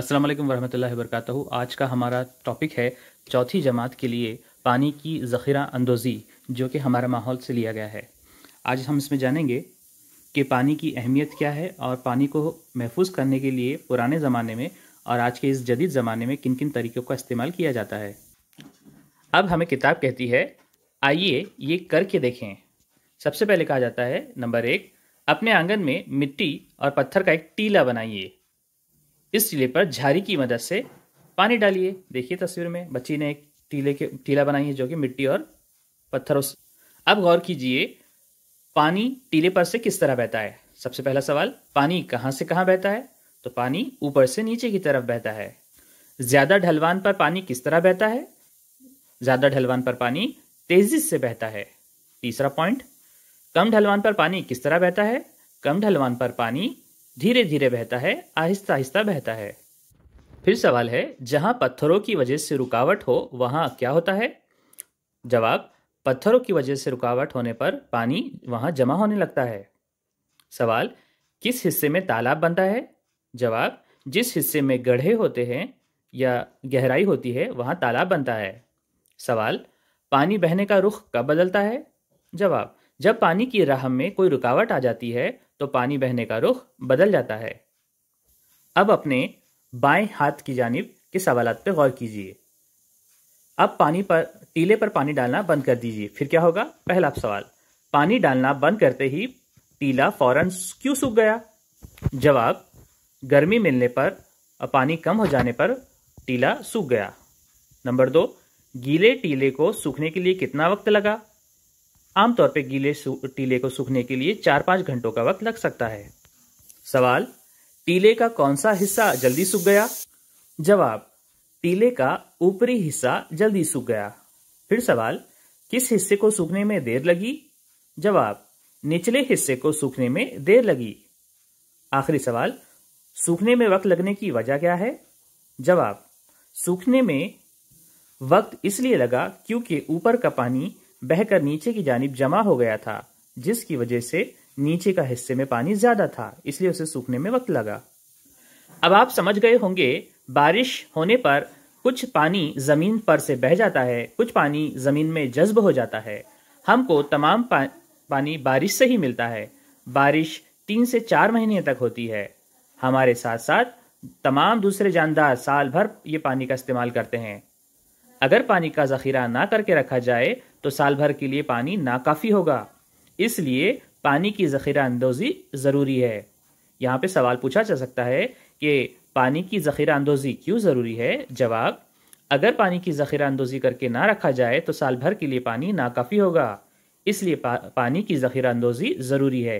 अस्सलाम वालेकुम वरहमतुल्लाहि वरकत आज का हमारा टॉपिक है चौथी जमात के लिए पानी की ज़ख़ीरा अंदोज़ी जो कि हमारे माहौल से लिया गया है आज हम इसमें जानेंगे कि पानी की अहमियत क्या है और पानी को महफूज करने के लिए पुराने ज़माने में और आज के इस जदीद ज़माने में किन किन तरीक़ों का इस्तेमाल किया जाता है अब हमें किताब कहती है आइए ये करके देखें सबसे पहले कहा जाता है नंबर एक अपने आंगन में मिट्टी और पत्थर का एक टीला बनाइए इस टीले पर झारी की मदद से पानी डालिए देखिए तस्वीर में बच्ची ने एक टीले के टीला बनाई है जो कि मिट्टी और पत्थरों से अब गौर कीजिए पानी टीले पर से किस तरह बहता है सबसे पहला सवाल पानी कहाँ से कहाँ बहता है तो पानी ऊपर से नीचे की तरफ बहता है ज़्यादा ढलवान पर पानी किस तरह बहता है ज़्यादा ढलवान पर पानी तेज़ी से बहता है तीसरा पॉइंट कम ढलवान पर पानी किस तरह बहता है कम ढलवान पर पानी धीरे धीरे बहता है आहिस्ता आहिस्ता बहता है फिर सवाल है जहां पत्थरों की वजह से रुकावट हो वहां क्या होता है जवाब पत्थरों की वजह से रुकावट होने पर पानी वहां जमा होने लगता है सवाल किस हिस्से में तालाब बनता है जवाब जिस हिस्से में गढ़े होते हैं या गहराई होती है वहां तालाब बनता है सवाल पानी बहने का रुख कब बदलता है जवाब जब पानी की राह में कोई रुकावट आ जाती है तो पानी बहने का रुख बदल जाता है अब अपने बाएं हाथ की जानब के सवाल पर गौर कीजिए अब पानी पर टीले पर पानी डालना बंद कर दीजिए फिर क्या होगा पहला सवाल पानी डालना बंद करते ही टीला फौरन क्यों सूख गया जवाब गर्मी मिलने पर और पानी कम हो जाने पर टीला सूख गया नंबर दो गीले टीले को सूखने के लिए कितना वक्त लगा आमतौर पर गीले टीले को सूखने के लिए चार पांच घंटों का वक्त लग सकता है सवाल टीले का कौन सा हिस्सा जल्दी सूख गया जवाब टीले का ऊपरी हिस्सा जल्दी सूख गया फिर सवाल किस हिस्से को सूखने में देर लगी जवाब निचले हिस्से को सूखने में देर लगी आखिरी सवाल सूखने में वक्त लगने की वजह क्या है जवाब सूखने में वक्त इसलिए लगा क्योंकि ऊपर का पानी बहकर नीचे की जानब जमा हो गया था जिसकी वजह से नीचे का हिस्से में पानी ज्यादा था इसलिए उसे सूखने में वक्त लगा अब आप समझ गए होंगे बारिश होने पर कुछ पानी जमीन पर से बह जाता है कुछ पानी जमीन में जज्ब हो जाता है हमको तमाम पा, पानी बारिश से ही मिलता है बारिश तीन से चार महीने तक होती है हमारे साथ साथ तमाम दूसरे जानदार साल भर ये पानी का इस्तेमाल करते हैं अगर पानी का ज़ख़ीरा ना करके रखा जाए तो साल भर के लिए पानी नाकाफ़ी होगा इसलिए पानी की ज़ख़ीरा अंदोज़ी ज़रूरी है यहाँ पे सवाल पूछा जा सकता है कि पानी की ज़ख़ीरा अंदोज़ी क्यों ज़रूरी है जवाब अगर पानी की ज़ख़ीरा अंदोज़ी करके ना रखा जाए तो साल भर के लिए पानी नाकाफ़ी होगा इसलिए पा, पानी की ज़ख़ीरा अंदोज़ी ज़रूरी है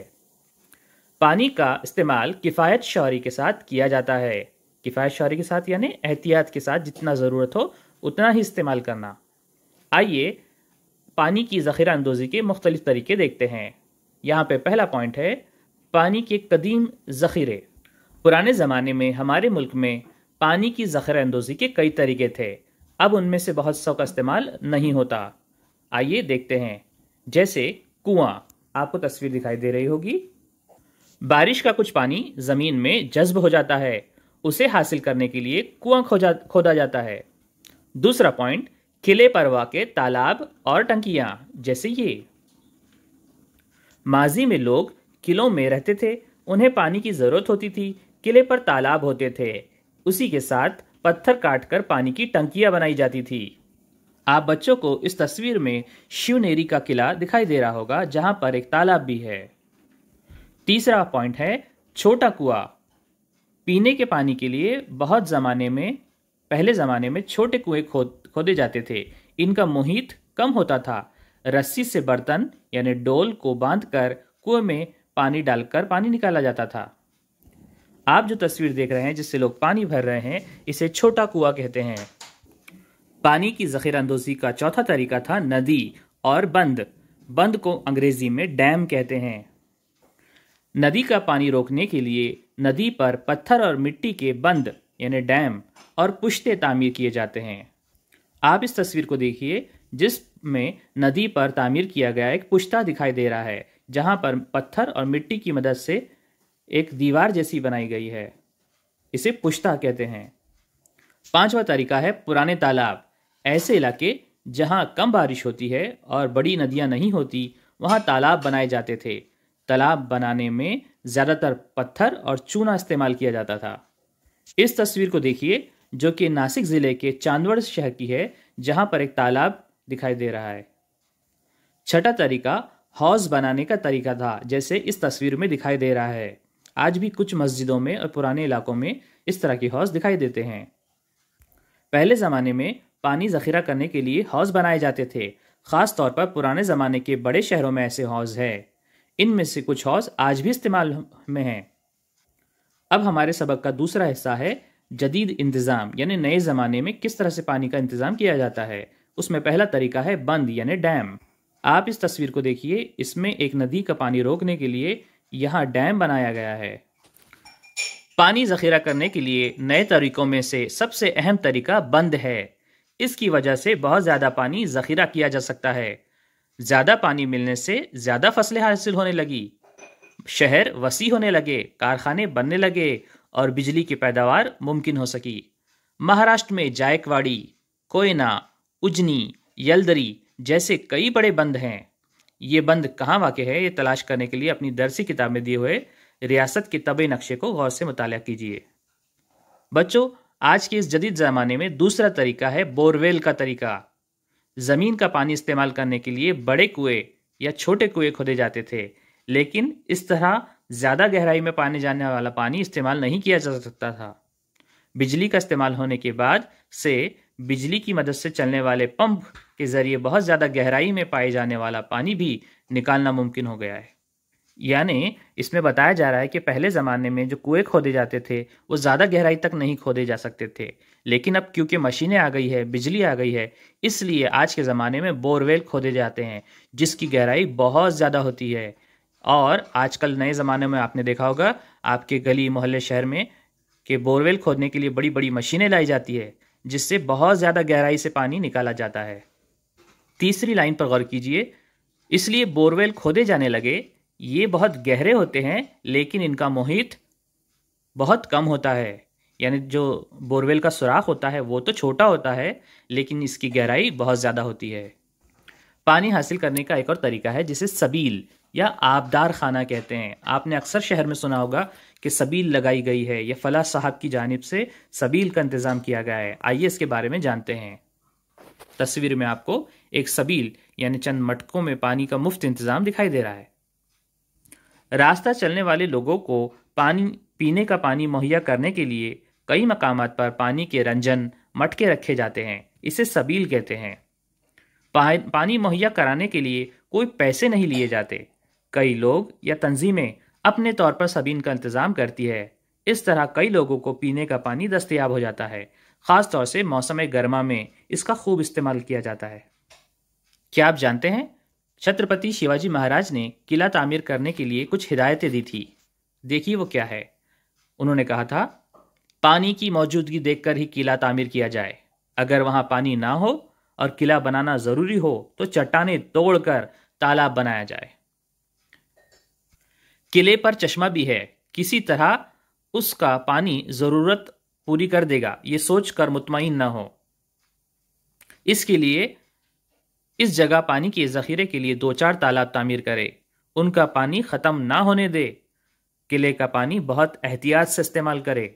पानी का इस्तेमाल किफ़ायत शौरी के साथ किया जाता है किफ़ायत शौरी के साथ यानी एहतियात के साथ जितना ज़रूरत हो उतना ही इस्तेमाल करना आइए पानी की ज़ख़ीरा अंदोज़ी के मुख्तलिफ़ तरीके देखते हैं यहाँ पे पहला पॉइंट है पानी के कदीम ज़ख़ीरे पुराने ज़माने में हमारे मुल्क में पानी की ज़ख़ीरा अंदोज़ी के कई तरीके थे अब उनमें से बहुत सौ का इस्तेमाल नहीं होता आइए देखते हैं जैसे कुआं आपको तस्वीर दिखाई दे रही होगी बारिश का कुछ पानी ज़मीन में जज्ब हो जाता है उसे हासिल करने के लिए कुआं खोजा खोदा जाता है दूसरा पॉइंट किले परवा के तालाब और टंकियां जैसे ये माजी में लोग किलों में रहते थे उन्हें पानी की ज़रूरत होती थी किले पर तालाब होते थे उसी के साथ पत्थर काटकर पानी की टंकियां बनाई जाती थी आप बच्चों को इस तस्वीर में शिवनेरी का किला दिखाई दे रहा होगा जहां पर एक तालाब भी है तीसरा पॉइंट है छोटा कुआ पीने के पानी के लिए बहुत ज़माने में पहले ज़माने में छोटे कुएं खोद खोदे जाते थे इनका मोहित कम होता था रस्सी से बर्तन यानी डोल को बांधकर कुएं में पानी डालकर पानी निकाला जाता था आप जो तस्वीर देख रहे हैं जिससे लोग पानी भर रहे हैं इसे छोटा कुआ कहते हैं पानी की जखीरा अंदोजी का चौथा तरीका था नदी और बंद बंद को अंग्रेजी में डैम कहते हैं नदी का पानी रोकने के लिए नदी पर पत्थर और मिट्टी के बंद यानी डैम और पुश्ते तामीर किए जाते हैं आप इस तस्वीर को देखिए जिसमें नदी पर तामीर किया गया एक पुश्ता दिखाई दे रहा है जहां पर पत्थर और मिट्टी की मदद से एक दीवार जैसी बनाई गई है इसे पुश्ता कहते हैं पांचवा तरीका है पुराने तालाब ऐसे इलाके जहां कम बारिश होती है और बड़ी नदियां नहीं होती वहां तालाब बनाए जाते थे तालाब बनाने में ज़्यादातर पत्थर और चूना इस्तेमाल किया जाता था इस तस्वीर को देखिए जो कि नासिक ज़िले के चांदवड़ शहर की है जहाँ पर एक तालाब दिखाई दे रहा है छठा तरीका हौज बनाने का तरीका था जैसे इस तस्वीर में दिखाई दे रहा है आज भी कुछ मस्जिदों में और पुराने इलाकों में इस तरह के हौज दिखाई देते हैं पहले ज़माने में पानी ज़खीरा करने के लिए हौज बनाए जाते थे ख़ास तौर पर पुराने ज़माने के बड़े शहरों में ऐसे हौज है इनमें से कुछ हौज आज भी इस्तेमाल में हैं अब हमारे सबक का दूसरा हिस्सा है जदीद इंतज़ाम यानी नए ज़माने में किस तरह से पानी का इंतज़ाम किया जाता है उसमें पहला तरीका है बंद यानी डैम आप इस तस्वीर को देखिए इसमें एक नदी का पानी रोकने के लिए यहाँ डैम बनाया गया है पानी ज़ख़ीरा करने के लिए नए तरीक़ों में से सबसे अहम तरीका बंद है इसकी वजह से बहुत ज़्यादा पानी ज़ख़ीरा किया जा सकता है ज़्यादा पानी मिलने से ज़्यादा फसलें हासिल होने लगी शहर वसी होने लगे कारखाने बनने लगे और बिजली की पैदावार मुमकिन हो सकी महाराष्ट्र में जायकवाड़ी कोयना उजनी यलदरी जैसे कई बड़े बंद हैं ये बंद कहाँ वाक़ है ये तलाश करने के लिए अपनी दरसी किताब में दिए हुए रियासत के तबे नक्शे को गौर से मुताल कीजिए बच्चों आज के इस जदीद ज़माने में दूसरा तरीका है बोरवेल का तरीका ज़मीन का पानी इस्तेमाल करने के लिए बड़े कुएं या छोटे कुएं खोदे जाते थे लेकिन इस तरह ज़्यादा गहराई में पाने जाने वाला पानी इस्तेमाल नहीं किया जा सकता था बिजली का इस्तेमाल होने के बाद से बिजली की मदद से चलने वाले पंप के ज़रिए बहुत ज़्यादा गहराई में पाए जाने वाला पानी भी निकालना मुमकिन हो गया है यानी इसमें बताया जा रहा है कि पहले ज़माने में जो कुएँ खोदे जाते थे वो ज़्यादा गहराई तक नहीं खोदे जा सकते थे लेकिन अब क्योंकि मशीनें आ गई है बिजली आ गई है इसलिए आज के ज़माने में बोरवेल खोदे जाते हैं जिसकी गहराई बहुत ज़्यादा होती है और आजकल नए ज़माने में आपने देखा होगा आपके गली मोहल्ले शहर में के बोरवेल खोदने के लिए बड़ी बड़ी मशीनें लाई जाती है जिससे बहुत ज़्यादा गहराई से पानी निकाला जाता है तीसरी लाइन पर गौर कीजिए इसलिए बोरवेल खोदे जाने लगे ये बहुत गहरे होते हैं लेकिन इनका मोहित बहुत कम होता है यानी जो बोरवेल का सुराख होता है वो तो छोटा होता है लेकिन इसकी गहराई बहुत ज़्यादा होती है पानी हासिल करने का एक और तरीका है जिसे सबील या आबदार खाना कहते हैं आपने अक्सर शहर में सुना होगा कि सबील लगाई गई है या फला साहब की जानब से सबील का इंतज़ाम किया गया है आइए इसके बारे में जानते हैं तस्वीर में आपको एक सबील यानी चंद मटकों में पानी का मुफ्त इंतज़ाम दिखाई दे रहा है रास्ता चलने वाले लोगों को पानी पीने का पानी मुहैया करने के लिए कई मकाम पर पानी के रंजन मटके रखे जाते हैं इसे सबील कहते हैं पानी मुहैया कराने के लिए कोई पैसे नहीं लिए जाते कई लोग या तंजीमें अपने तौर पर सबीन का इंतज़ाम करती है इस तरह कई लोगों को पीने का पानी दस्तियाब हो जाता है ख़ास तौर से मौसम गर्मा में इसका खूब इस्तेमाल किया जाता है क्या आप जानते हैं छत्रपति शिवाजी महाराज ने किला तामीर करने के लिए कुछ हिदायतें दी थी देखिए वो क्या है उन्होंने कहा था पानी की मौजूदगी देखकर ही किला तामीर किया जाए अगर वहां पानी ना हो और किला बनाना ज़रूरी हो तो चट्टाने तोड़कर तालाब बनाया जाए किले पर चश्मा भी है किसी तरह उसका पानी ज़रूरत पूरी कर देगा ये सोच कर मुतमिन ना हो इसके लिए इस जगह पानी के ज़ख़ीरे के लिए दो चार तालाब तामीर करे उनका पानी ख़त्म ना होने दे किले का पानी बहुत एहतियात से इस्तेमाल करे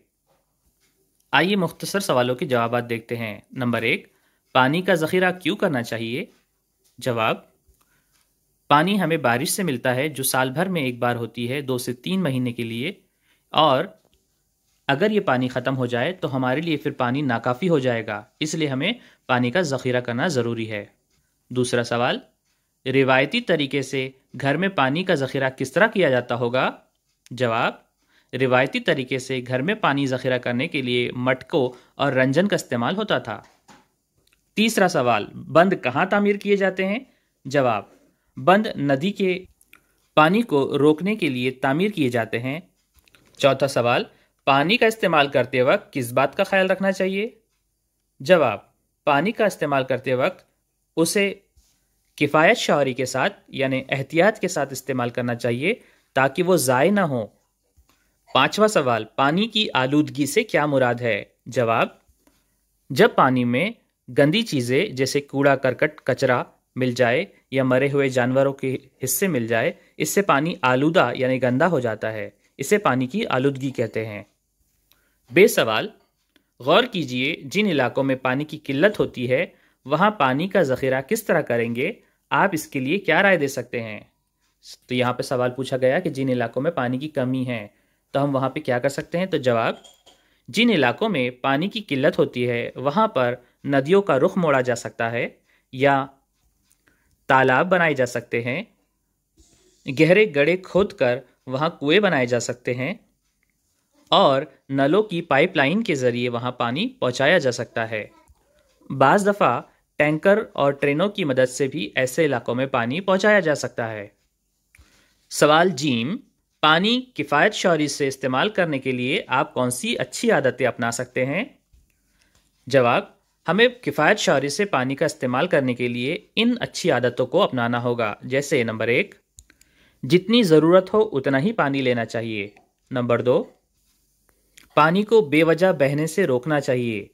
आइए मुख्तसर सवालों के जवाब देखते हैं नंबर एक पानी का ज़ख़ीरा क्यों करना चाहिए जवाब पानी हमें बारिश से मिलता है जो साल भर में एक बार होती है दो से तीन महीने के लिए और अगर ये पानी ख़त्म हो जाए तो हमारे लिए फिर पानी नाकाफ़ी हो जाएगा इसलिए हमें पानी का ज़ख़ीरा करना ज़रूरी है दूसरा सवाल रिवायती तरीके से घर में पानी का ज़ख़ीरा किस तरह किया जाता होगा जवाब रिवायती तरीके से घर में पानी ज़ख़ीरा करने के लिए मटकों और रंजन का इस्तेमाल होता था तीसरा सवाल बंद कहाँ तामीर किए जाते हैं जवाब बंद नदी के पानी को रोकने के लिए तामीर किए जाते हैं चौथा सवाल पानी का इस्तेमाल करते वक्त किस बात का ख्याल रखना चाहिए जवाब पानी का इस्तेमाल करते वक्त उसे किफ़ायत शहरी के साथ यानी एहतियात के साथ इस्तेमाल करना चाहिए ताकि वो ज़ाय ना हो पांचवा सवाल पानी की आलूदगी से क्या मुराद है जवाब जब पानी में गंदी चीज़ें जैसे कूड़ा करकट कचरा मिल जाए या मरे हुए जानवरों के हिस्से मिल जाए इससे पानी आलूदा यानी गंदा हो जाता है इसे पानी की आलूदगी कहते हैं बेसवाल गौर कीजिए जिन इलाकों में पानी की किल्लत होती है वहाँ पानी का ज़ख़ीरा किस तरह करेंगे आप इसके लिए क्या राय दे सकते हैं तो यहाँ पे सवाल पूछा गया कि जिन इलाकों में पानी की कमी है तो हम वहाँ पे क्या कर सकते हैं तो जवाब जिन इलाकों में पानी की किल्लत होती है वहाँ पर नदियों का रुख मोड़ा जा सकता है या तालाब बनाए जा सकते हैं गहरे गड़े खोद कर वहाँ कुएं बनाए जा सकते हैं और नलों की पाइपलाइन के ज़रिए वहाँ पानी पहुँचाया जा सकता है बाज़ दफ़ा टैंकर और ट्रेनों की मदद से भी ऐसे इलाकों में पानी पहुँचाया जा सकता है सवाल जीम पानी किफ़ायत शौरी से इस्तेमाल करने के लिए आप कौन सी अच्छी आदतें अपना सकते हैं जवाब हमें किफ़ायत शारी से पानी का इस्तेमाल करने के लिए इन अच्छी आदतों को अपनाना होगा जैसे नंबर एक जितनी ज़रूरत हो उतना ही पानी लेना चाहिए नंबर दो पानी को बेवजह बहने से रोकना चाहिए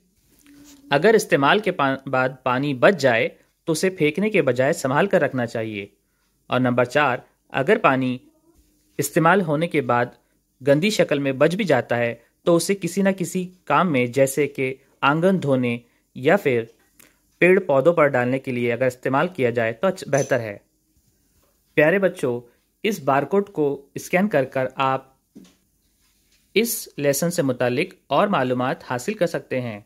अगर इस्तेमाल के पा, बाद पानी बच जाए तो उसे फेंकने के बजाय संभाल कर रखना चाहिए और नंबर चार अगर पानी इस्तेमाल होने के बाद गंदी शक्ल में बच भी जाता है तो उसे किसी न किसी काम में जैसे कि आंगन धोने या फिर पेड़ पौधों पर डालने के लिए अगर इस्तेमाल किया जाए तो अच्छा बेहतर है प्यारे बच्चों इस बारकोड को स्कैन कर कर आप इस लेसन से मुतलिक और मालूम हासिल कर सकते हैं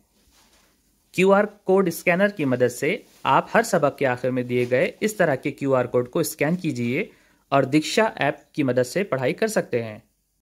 क्यू आर कोड स्कैनर की मदद से आप हर सबक के आखिर में दिए गए इस तरह के क्यू आर कोड को स्कैन कीजिए और दीक्षा ऐप की मदद से पढ़ाई कर सकते हैं